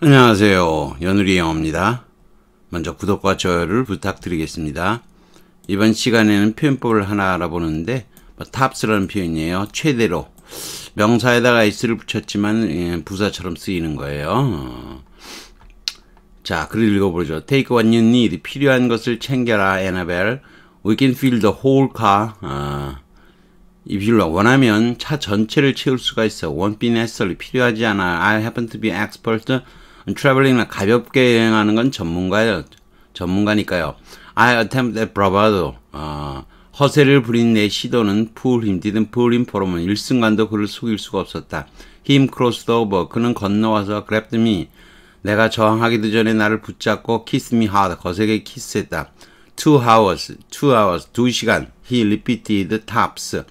안녕하세요. 연우리 영어입니다. 먼저 구독과 좋아요를 부탁드리겠습니다. 이번 시간에는 표현법을 하나 알아보는데 뭐, 탑스라는 표현이에요. 최대로. 명사에다가 s를 붙였지만 예, 부사처럼 쓰이는 거예요. 어. 자, 글을 읽어보죠. Take what you need. 필요한 것을 챙겨라, 에나벨. a b e l l e We can fill the whole car. 아, 이 빌로 원하면 차 전체를 채울 수가 있어. Won't be necessary. 필요하지 않아. I happen to be expert 트래블링을 가볍게 여행하는 건 전문가예요. 전문가니까요. I attempt at bravado. 어, 허세를 부린 내 시도는 pull him, didn't pull him for a 일순간도 그를 속일 수가 없었다. him crossed over. 그는 건너와서 grabbed me. 내가 저항하기도 전에 나를 붙잡고 kiss me hard. 거세게 키스했다. two hours, two hours, 두 시간. he repeated tops.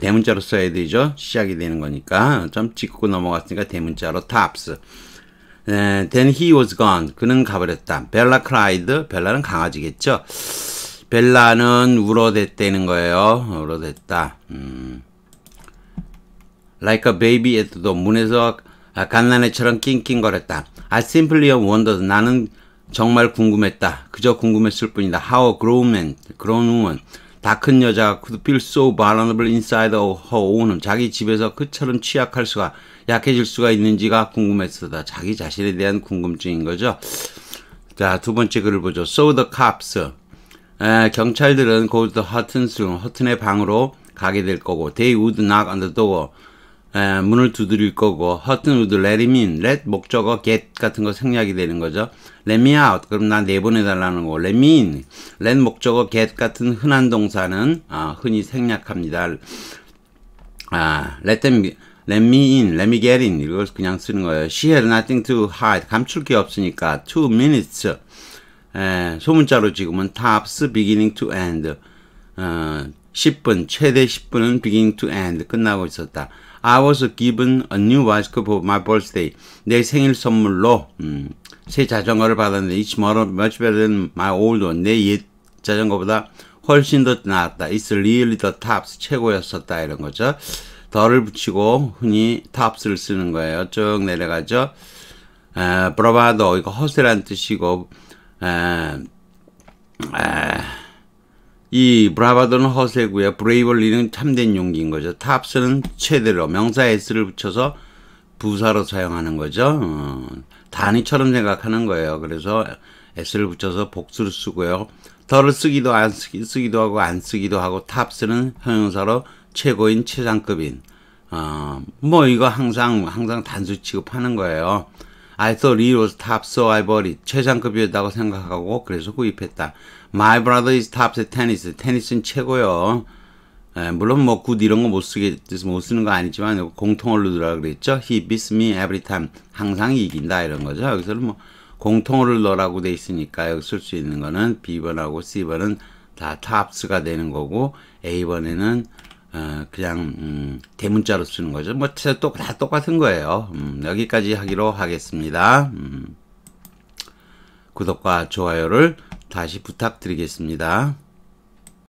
대문자로 써야 되죠. 시작이 되는 거니까. 좀 찍고 넘어갔으니까 대문자로 tops. 에, 예, then he was gone. 그는 가버렸다. 벨라 크라이드. 벨라는 강아지겠죠. 벨라는 울어댔다는 거예요. 울어댔다. 음. Like a baby at the 문에서 아, 갓난애처럼 낑낑거렸다. I simply wondered. 나는 정말 궁금했다. 그저 궁금했을 뿐이다. How a grown man, grown woman. 다큰 여자가 could feel so vulnerable inside of her own 자기 집에서 그처럼 취약할 수가 약해질 수가 있는지가 궁금했었다. 자기 자신에 대한 궁금증인 거죠. 자, 두 번째 글을 보죠. So the cops. 에, 경찰들은 go to Hutton's room, 허튼의 방으로 가게 될 거고 they would knock on the door. 에, 문을 두드릴 거고 하여튼 would let him in. let 목적어 get 같은 거 생략이 되는 거죠. let me out 그럼 나 내보내달라는 거 let me in. let 목적어 get 같은 흔한 동사는 아, 흔히 생략합니다. 아, let them let me in, let me get in 이걸 그냥 쓰는 거예요. she had nothing to hide 감출 게 없으니까 two minutes 에, 소문자로 지금은 tops beginning to end 어, 10분 최대 10분은 beginning to end 끝나고 있었다. I was given a new bicycle for my birthday. 내 생일 선물로 음, 새 자전거를 받았는데 It's much better than my old one. 내 옛 자전거보다 훨씬 더 나았다. It's really the tops. 최고였었다. 이런 거죠. 더를 붙이고 흔히 tops를 쓰는 거예요. 쭉 내려가죠. 에, 브라바도 이거 허세란 뜻이고 에, 에, 이 브라바더는 허세구요 브레이벌리는 참된 용기인 거죠. 탑스는 최대로 명사 s를 붙여서 부사로 사용하는 거죠. 어, 단위처럼 생각하는 거예요. 그래서 s를 붙여서 복수를 쓰고요. 더를 쓰기도 안 쓰기, 쓰기도 하고 안 쓰기도 하고 탑스는 형용사로 최고인 최상급인 어, 뭐 이거 항상 항상 단수 취급하는 거예요. I thought it was top, so I bought it. 최상급이었다고 생각하고 그래서 구입했다. My brother is top at tennis. 테니스는 최고요. 예, 물론 뭐 굿 이런 거 못 쓰게 못 쓰는 거 아니지만 공통을 로르라 그랬죠. He beats me every time. 항상 이긴다 이런 거죠. 여기서는 뭐 공통어를 넣으라고 돼 있으니까 여기 쓸 수 있는 거는 B번하고 C번은 다 탑스가 되는 거고 A번에는 어, 그냥 음, 대문자로 쓰는 거죠. 뭐다 똑같은 거예요. 음, 여기까지 하기로 하겠습니다. 음, 구독과 좋아요를 다시 부탁드리겠습니다.